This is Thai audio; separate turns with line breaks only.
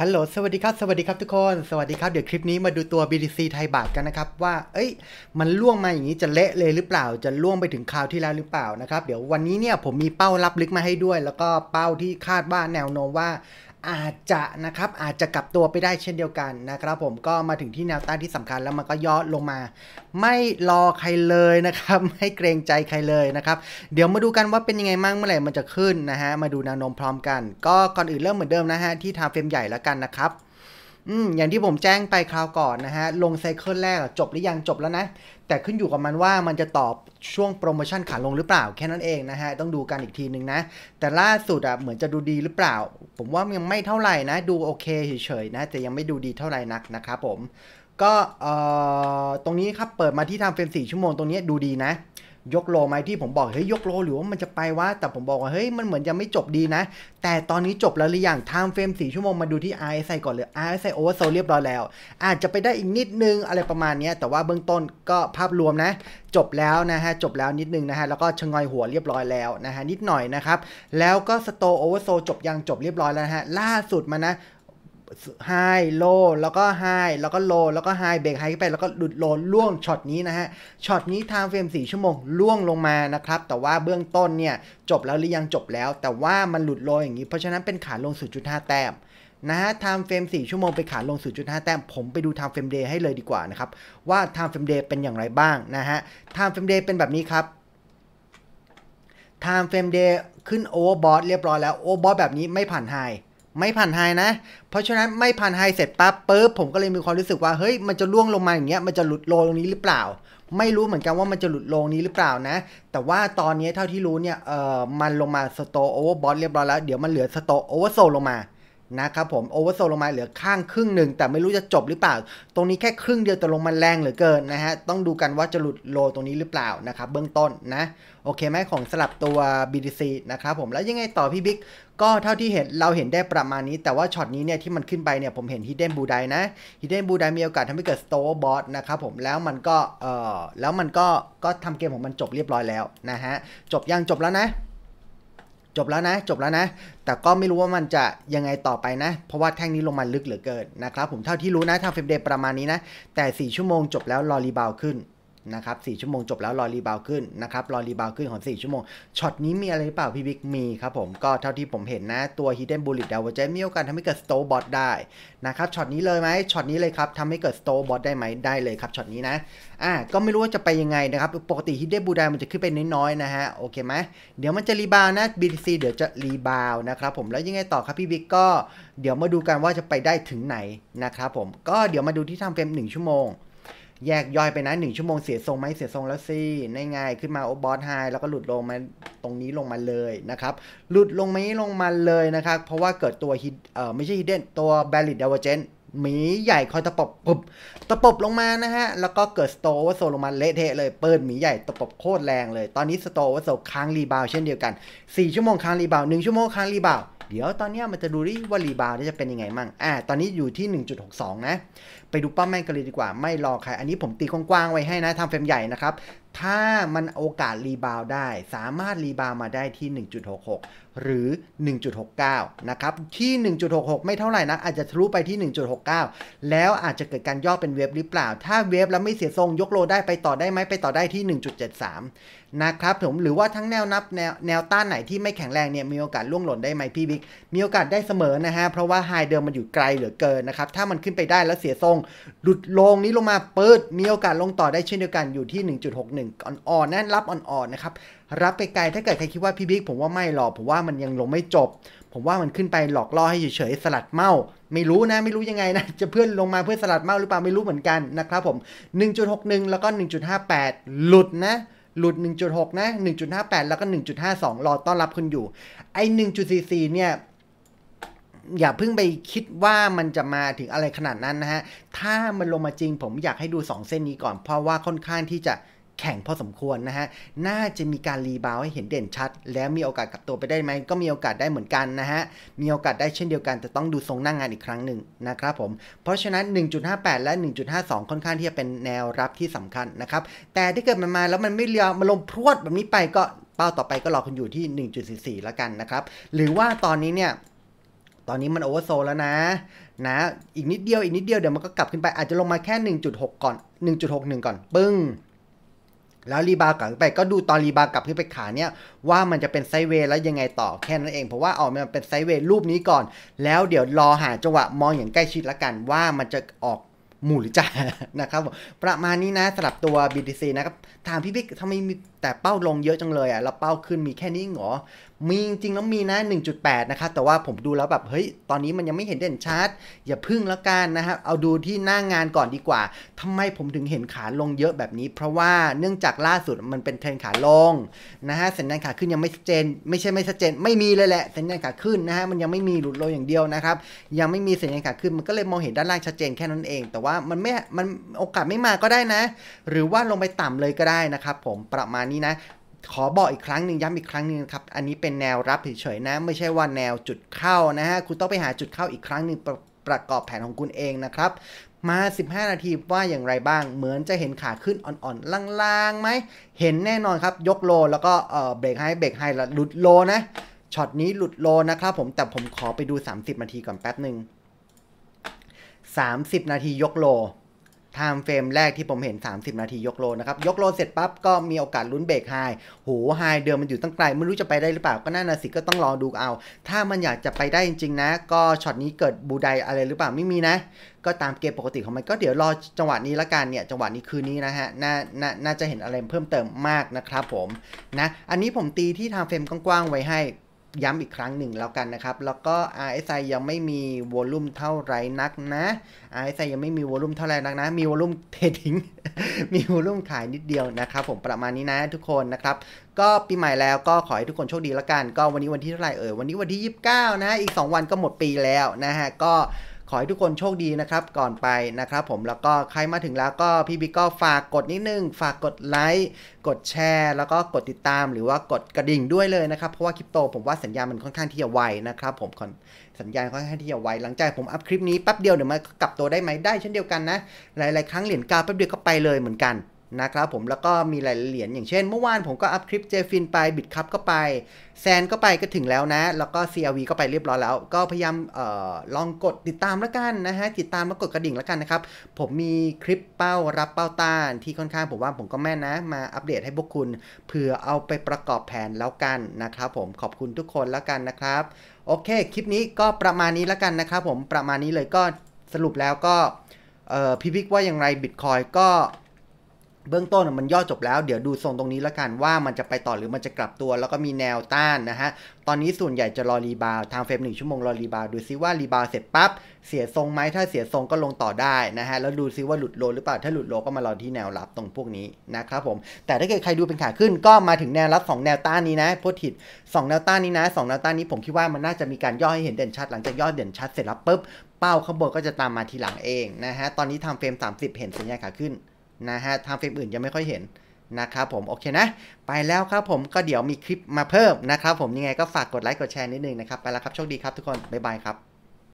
ฮัลโหล สวัสดีครับ สวัสดีครับทุกคน สวัสดีครับ เดี๋ยวคลิปนี้มาดูตัว BTC ไทยบาทกันนะครับ ว่า เอ้ย มันล่วงมาอย่างนี้จะเละเลยหรือเปล่า จะล่วงไปถึงคราวที่แล้วหรือเปล่านะครับ เดี๋ยววันนี้เนี่ยผมมีเป้ารับลึกมาให้ด้วย แล้วก็เป้าที่คาดว่าแนวโน้มว่าอาจจะนะครับอาจจะกลับตัวไปได้เช่นเดียวกันนะครับ ผมก็มาถึงที่แนวต้านที่สำคัญแล้วมันก็ย่อลงมา ไม่รอใครเลยนะครับไม่เกรงใจใครเลยนะครับ เดี๋ยวมาดูกันว่าเป็นยังไงมั่งเมื่อไหร่มันจะขึ้นนะฮะ มาดูแนวโน้มพร้อมกัน ก็ก่อนอื่นเริ่มเหมือนเดิมนะฮะที่ทาเฟรมใหญ่แล้วกันนะครับอืมอย่างที่ผมแจ้งไปคราวก่อนนะฮะ ลงไซเคิลแรกจบหรือยังจบแล้วนะ แต่ขึ้นอยู่กับมันว่ามันจะตอบช่วงโปรโมชั่นขาลงหรือเปล่าแค่นั้นเองนะฮะ ต้องดูกันอีกทีนึงนะ แต่ล่าสุดอ่ะเหมือนจะดูดีหรือเปล่า ผมว่ายังไม่เท่าไหร่นะ ดูโอเคเฉยๆนะ แต่ยังไม่ดูดีเท่าไหร่นักนะครับผม ก็เออ่ตรงนี้ครับเปิดมาที่ทำเฟรม4ชั่วโมงตรงนี้ดูดีนะยกโลไหมที่ผมบอกเฮ้ยยกโลหรือว่ามันจะไปวะแต่ผมบอกว่าเฮ้ยมันเหมือนจะไม่จบดีนะ แต่ตอนนี้จบแล้วหรือยังไทม์เฟรม4ชั่วโมงมาดูที่ RSI ก่อนเลย RSI อเวอร์โซเรียบร้อยแล้ว อาจจะไปได้อีกนิดนึงอะไรประมาณนี้แต่ว่าเบื้องต้นก็ภาพรวมนะ จบแล้วนะฮะจบแล้วนิดนึงนะฮะแล้วก็ชงอยหัวเรียบร้อยแล้วนะฮะนิดหน่อยนะครับ แล้วก็สโตโอเวอร์โซจบยังจบเรียบร้อยแล้วฮะล่าสุดมานะไฮโล แล้วก็ไฮ แล้วก็โล แล้วก็ไฮ เบรกไฮขึ้นไป แล้วก็หลุดโลล่วงช็อตนี้นะฮะ ช็อตนี้ไทม์เฟรม 4 ชั่วโมงล่วงลงมา นะครับ แต่ว่าเบื้องต้นเนี่ยจบแล้วหรือยังจบแล้ว แต่ว่ามันหลุดโลอย่างนี้ เพราะฉะนั้นเป็นขาลง 0.5 แต้มนะฮะ ไทม์เฟรม 4 ชั่วโมงไปขาลง 0.5 แต้ม ผมไปดูไทม์เฟรมเดย์ให้เลยดีกว่านะครับ ว่าไทม์เฟรมเดย์เป็นอย่างไรบ้างนะฮะ ไทม์เฟรมเดย์เป็นแบบนี้ครับ ไทม์เฟรมเดย์ขึ้นโอเวอร์บอทเรียบร้อยแล้ว โอเวอร์บอทแบบนี้ไม่ผ่านไฮไม่ผ่านไฮนะ เพราะฉะนั้นไม่ผ่านไฮเสร็จปั๊บปุ๊บผมก็เลยมีความรู้สึกว่าเฮ้ยมันจะล่วงลงมาอย่างเงี้ยมันจะหลุดโลตรงนี้หรือเปล่า ไม่รู้เหมือนกันว่ามันจะหลุดลงนี้หรือเปล่านะ แต่ว่าตอนนี้เท่าที่รู้เนี่ยเออมันลงมาสโตโอเวอร์บอทเรียบร้อยแล้ว เดี๋ยวมันเหลือสโตโอเวอร์โซลงมานะครับผมโอเวอร์โซลงมาเหลือข้างครึ่งหนึ่งแต่ไม่รู้จะจบหรือเปล่า ตรงนี้แค่ครึ่งเดียวแต่ลงมาแรงเหลือเกินนะฮะต้องดูกันว่าจะหลุดโลตรงนี้หรือเปล่านะครับเบื้องต้นนะ โอเคไหมของสลับตัว BTC นะครับผมแล้วยังไงต่อพี่บิ๊กก็เท่าที่เห็นเราเห็นได้ประมาณนี้ แต่ว่าช็อตนี้เนี่ยที่มันขึ้นไปเนี่ยผมเห็นฮิดเด้นบูไดนะฮิดเด้นบูไดมีโอกาสทำให้เกิดสโต r ์บอสนะครับผมแล้วมันก็เอ่อแล้วมันก็ก็ทำเกมของมันจบเรียบร้อยแล้วนะฮะจบยังจบแล้วนะจบแล้วนะ จบแล้วนะ แต่ก็ไม่รู้ว่ามันจะยังไงต่อไปนะ เพราะว่าแท่งนี้ลงมาลึกเหลือเกินนะครับ ผมเท่าที่รู้นะทางเฟมเดย์ประมาณนี้นะ แต่ 4 ชั่วโมงจบแล้ว รอรีบาวขึ้นนะครับ4ชั่วโมงจบแล้วรอรีบาวขึ้นนะครับรอรีบาวขึ้นของ 4 ชั่วโมงช็อตนี้มีอะไรหรือเปล่าพี่บิ๊กมีครับผมก็เท่าที่ผมเห็นนะตัว Hidden Bullet d o w n g e มีโอกาสทำให้เกิด s t ต b o t ได้นะครับช็อตนี้เลยไหมช็อตนี้เลยครับทำให้เกิด s t ต b o t ได้ไหมได้เลยครับช็อตนี้นะอ่าก็ไม่รู้ว่าจะไปยังไงนะครับปกติ Hidden b u l l e มันจะขึ้นไปน้อยๆนะฮะโอเคไหมเดี๋ยวมันจะรีบาวนะ BTC เดี๋ยวจะรีบาวนะครับผมแล้วยังไงต่อครับพี่บิ๊กก็เดี๋ยวมาดูกันว่าจะไปได้ถึงไหนนะครับผมก็เดี๋ยวมาดูที่ทำเฟรม1ชั่วโมงแยกย่อยไปนะหนึ่งชั่วโมงเสียทรงไหมเสียทรงแล้วสิง่ายๆ ขึ้นมาโอบอสไฮแล้วก็หลุดลงมาตรงนี้ลงมาเลยนะครับ หลุดลงมาลงมาเลยนะครับ เพราะว่าเกิดตัวฮิเอ่อไม่ใช่ฮิเดนตัวแบลิดเดเวเจนหมีใหญ่ คอยตะปบปุบตะปบลงมานะฮะ แล้วก็เกิดสโตวโซลงมาเละเทะเลย เปิดหมีใหญ่ตะปบโคตรแรงเลย ตอนนี้สโตวโซค้างรีบาวเช่นเดียวกัน4ชั่วโมงค้างรีบาว1ชั่วโมงค้างรีบาวเดี๋ยวตอนนี้มันจะดูดิว่ารีบาวจะเป็นยังไงมั่งอ่าตอนนี้อยู่ที่ 1.62 นะ ไปดูป้าแม่กันเลยดีกว่า ไม่รอใคร อันนี้ผมตีกว้างๆ ไว้ให้นะ ทำเฟรมใหญ่นะครับ ถ้ามันโอกาสรีบาวได้ สามารถรีบาวมาได้ที่ 1.66หรือ 1.69 นะครับ ที่ 1.66 ไม่เท่าไหร่นะอาจจะทะลุไปที่ 1.69 แล้วอาจจะเกิดการย่อเป็นเวฟหรือเปล่า ถ้าเวฟแล้วไม่เสียทรง ยกโลได้ไปต่อได้ไหม ไปต่อได้ที่ 1.73 นะครับผม หรือว่าทั้งแนวนับแนวแนวต้านไหนที่ไม่แข็งแรงเนี่ย มีโอกาสล่วงหล่นได้ไหมพี่บิ๊ก มีโอกาสได้เสมอนะฮะ เพราะว่าไฮเดิมมันอยู่ไกลเหลือเกินนะครับ ถ้ามันขึ้นไปได้แล้วเสียทรง หลุดลงนี้ลงมาเปิดมีโอกาสลงต่อได้เช่นเดียวกันอยู่ที่ 1.61 อ่อนๆนั่นรับอ่อนๆ นะครับรับไปไกลถ้าเกิดใครคิดว่าพี่บิ๊กผมว่าไม่หรอกผมว่ามันยังลงไม่จบ ผมว่ามันขึ้นไปหลอกล่อให้เฉยๆสลัดเมาไม่รู้นะ ไม่รู้ยังไงนะ จะเพื่อนลงมาเพื่อสลัดเมาหรือเปล่าไม่รู้เหมือนกันนะครับผม 1.61 แล้วก็ 1.58 หลุดนะหลุด 1.6 นะ 1.58 แล้วก็ 1.52 รอต้อนรับคุณอยู่ ไอ้1.44เนี่ยอย่าเพิ่งไปคิดว่ามันจะมาถึงอะไรขนาดนั้นนะฮะถ้ามันลงมาจริงผมอยากให้ดู 2เส้นนี้ก่อน เพราะว่าค่อนข้างที่จะแข่งพอสมควรนะฮะ น่าจะมีการรีบาวให้เห็นเด่นชัด แล้วมีโอกาสกลับตัวไปได้ไหม ก็มีโอกาสได้เหมือนกันนะฮะ มีโอกาสได้เช่นเดียวกัน แต่ต้องดูทรงหน้างงานอีกครั้งหนึ่งนะครับผม เพราะฉะนั้น 1.58 และ 1.52ค่อนข้างที่จะเป็นแนวรับที่สำคัญนะครับ แต่ที่เกิดมันมาแล้วมันไม่เรียวมาลงพรวดแบบนี้ไปก็เป้าต่อไปก็รอคุณอยู่ที่ 1.44แล้วกันนะครับ หรือว่าตอนนี้เนี่ย ตอนนี้มันโอเวอร์โซแล้วนะนะ อีกนิดเดียวอีกนิดเดียวเดี๋ยวมันก็กลับขึ้นไป อาจจะลงมาแค่ 1.6 ก่อน 1.61 ก่อนปึ้งแล้วรีบาวกลับไปก็ดูตอนรีบาวกลับขึ้นไปขาเนี่ยว่ามันจะเป็นไซเวย์ แล้วยังไงต่อแค่นั้นเองเพราะว่าออกมันเป็นไซเวย์รูปนี้ก่อน แล้วเดี๋ยวรอหาจังหวะมองอย่างใกล้ชิดละกัน ว่ามันจะออกหมู่หรือจ่านะครับประมาณนี้นะสลับตัว BTC นะครับถามพี่พิกทำไมมีแต่เป้าลงเยอะจังเลยอ่ะแล้วเป้าขึ้นมีแค่นี้เหรอมีจริงแล้วมีนะ 1.8นะครับแต่ว่าผมดูแล้วแบบ เฮ้ยตอนนี้มันยังไม่เห็นเด่นชัดอย่าพึ่งแล้วกันนะครับเอาดูที่หน้างานก่อนดีกว่า ทำไมผมถึงเห็นขาลงเยอะแบบนี้เพราะว่าเนื่องจากล่าสุดมันเป็นเทรนขาลงนะฮะสัญญาณขาขึ้นยังไม่ชัดเจน ไม่ใช่ไม่ชัดเจน ไม่มีเลยแหละสัญญาณขาขึ้นนะฮะมันยังไม่มีหลุดลงอย่างเดียวนะครับยังไม่มีสัญญาณขาขึ้นมันก็เลยมองเห็นด้านล่างชัดเจนแค่นั้นเอง แต่ว่ามันไม่มันโอกาสไม่มาก็ได้นะ หรือว่าลงไปต่ำเลยก็ได้นะครับผมประมาณนี้ี้นะขอบอกอีกครั้งหนึ่งย้ำอีกครั้งหนึ่งครับอันนี้เป็นแนวรับเฉยๆนะ ไม่ใช่ว่าแนวจุดเข้านะฮะคุณต้องไปหาจุดเข้าอีกครั้งหนึ่งประประกอบแผนของคุณเองนะครับมา 15 นาทีว่าอย่างไรบ้าง เหมือนจะเห็นขาขึ้นอ่อนๆล่างๆไหมเห็นแน่นอนครับยกโลแล้วก็เบรกให้เบรกให้ลหลุดโลนะช็อตนี้หลุดโลนะครับผมแต่ผมขอไปดู 30 นาทีก่อนแป๊บหนึ่ง30 นาทียกโลทม์เฟรมแรกที่ผมเห็น 30 นาที ยกโลนะครับ ยกโลเสร็จปั๊บ ก็มีโอกาสลุ้นเบรกไฮ โห ไฮเดิมมันอยู่ตั้งไกลไม่รู้จะไปได้หรือเปล่าก็น่านาสิก็ต้องรอดูเอา ถ้ามันอยากจะไปได้จริงๆนะ ก็ช็อตนี้เกิดบูไดอะไรหรือเปล่าไม่มีนะ ก็ตามเกมปกติของมันก็เดี๋ยวรอจังหวะนี้ละกันเนี่ยจังหวะนี้คืนนี้นะฮะน่า น่าน่าจะเห็นอะไรเพิ่มเติมมากนะครับผมนะอันนี้ผมตีที่ทม์เฟรมกว้างๆไว้ให้ย้ำอีกครั้งหนึ่งแล้วกันนะครับ แล้วก็ RSI ยังไม่มีวอลุ่มเท่าไรนักนะ RSI ยังไม่มีวอลุ่มเท่าไรนักนะ มีวอลุ่มเทดิ้งมีวอลุ่มขายนิดเดียวนะครับผมประมาณนี้นะทุกคนนะครับ ก็ปีใหม่แล้วก็ขอให้ทุกคนโชคดีแล้วกัน ก็วันนี้วันที่เท่าไหร่เอ่ยวันนี้วันที่29 นะอีก 2 วันก็หมดปีแล้วนะฮะ ก็ขอให้ทุกคนโชคดีนะครับก่อนไปนะครับผมแล้วก็ใครมาถึงแล้วก็พี่บิ๊กก็ฝากกดนิดนึง ฝากกดไลค์กดแชร์ แล้วก็กดติดตามหรือว่ากดกระดิ่งด้วยเลยนะครับ เพราะว่าคริปโต ผมว่าสัญญาณมันค่อนข้างที่จะไวนะครับ ผมสัญญาณค่อนข้างที่จะไวหลังจากผมอัพคลิปนี้แป๊บเดียวเดี๋ยวมันกลับตัวได้ไหมได้เช่นเดียวกันนะหลายๆครั้งเหรียญกาแป๊บเดียวก็ไปเลยเหมือนกันนะครับผมแล้วก็มีลายเหรียญอย่างเช่น เมื่อวานผมก็อัพคลิปเจฟินไปบิดคัพก็ไปแซนก็ไปก็ถึงแล้วนะ แล้วก็ CRV ก็ไปเรียบร้อยแล้ว ก็พยายามออลองกดติดตามแล้วกันนะฮะติดตามแล้วกดกระดิ่งแล้วกันนะครับผมมีคลิปเป้ารับเป้าต้านที่ค่อนข้างผมว่าผมก็แม่นนะ มาอัปเดตให้พวกคุณเผื่อเอาไปประกอบแผนแล้วกันนะครับผมขอบคุณทุกคนแล้วกันนะครับโอเค คลิปนี้ก็ประมาณนี้แล้วกันนะครับผมประมาณนี้เลยก็สรุปแล้วก็พี่พิกว่าอย่างไรบิตคอยก็เบื้องต้นมันย่อจบแล้ว เดี๋ยวดูทรงตรงนี้ละกันว่า มันจะไปต่อหรือมันจะกลับตัวแล้วก็มีแนวต้านนะฮะตอนนี้ส่วนใหญ่จะรอรีบาวทางเฟรมหนึ่งชั่วโมงรอรีบาวดูซิว่ารีบาวเสร็จปั๊บเสียทรงไหมถ้าเสียทรงก็ลงต่อได้นะฮะแล้วดูซิว่าหลุดโลหรือเปล่าถ้าหลุดโลก็มารอที่แนวรับตรงพวกนี้นะครับผมแต่ถ้าเกิดใครดูเป็นขาขึ้นก็มาถึงแนวรับ 2 แนวต้านนี้นะพุทิดสองแนวต้านนี้นะ2แนวต้านนี้ผมคิดว่ามันน่าจะมีการย่อให้เห็นเด่นชัดหลังจากย่อเด่นชัดเสร็จแล้วปุ๊บเป้าข้างบนก็จะตามมาทีหลังเองนะฮะตอนนี้ทางเฟรม30 เห็นสัญญาณขาขึ้นนะฮะทางเฟรมอื่นจะไม่ค่อยเห็น นะครับผม โอเคนะ ไปแล้วครับผมก็เดี๋ยวมีคลิปมาเพิ่มนะครับผมยังไงก็ฝากกดไลค์กดแชร์นิดนึงนะครับ ไปแล้วครับ โชคดีครับทุกคน บ๊ายบายครับ